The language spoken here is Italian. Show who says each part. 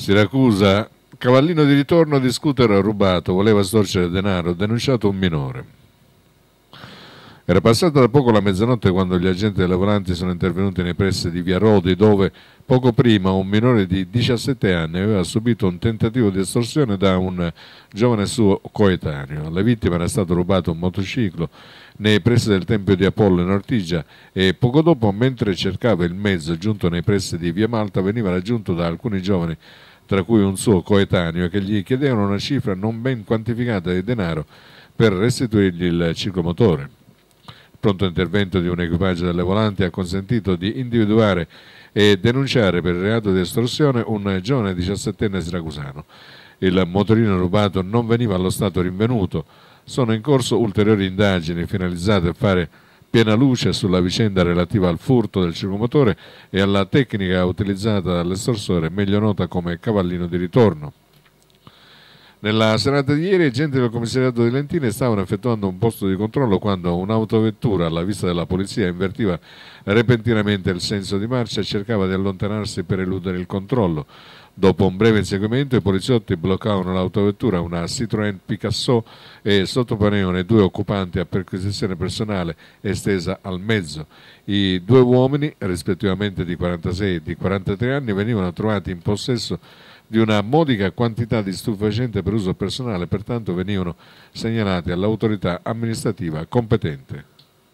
Speaker 1: Siracusa, cavallino di ritorno di scooter rubato, voleva storcere denaro, denunciato un minore. Era passata da poco la mezzanotte quando gli agenti della volante sono intervenuti nei pressi di Via Rodi, dove poco prima un minore di 17 anni aveva subito un tentativo di estorsione da un giovane suo coetaneo. Alla vittima era stato rubato un motociclo nei pressi del Tempio di Apollo in Ortigia e poco dopo, mentre cercava il mezzo giunto nei pressi di Via Malta, veniva raggiunto da alcuni giovani tra cui un suo coetaneo, che gli chiedevano una cifra non ben quantificata di denaro per restituirgli il ciclomotore. Il pronto intervento di un equipaggio delle volanti ha consentito di individuare e denunciare per reato di estorsione un giovane 17enne siracusano. Il motorino rubato non veniva allo Stato rinvenuto. Sono in corso ulteriori indagini finalizzate a fare piena luce sulla vicenda relativa al furto del circomotore e alla tecnica utilizzata dall'estorsore, meglio nota come cavallino di ritorno. Nella serata di ieri, agenti del commissariato di Lentine stavano effettuando un posto di controllo quando un'autovettura, alla vista della polizia, invertiva repentinamente il senso di marcia e cercava di allontanarsi per eludere il controllo. Dopo un breve inseguimento i poliziotti bloccavano l'autovettura, una Citroën Picasso e sottoponevano i due occupanti a perquisizione personale estesa al mezzo. I due uomini, rispettivamente di 46 e di 43 anni, venivano trovati in possesso di una modica quantità di stupefacente per uso personale, pertanto venivano segnalati all'autorità amministrativa competente.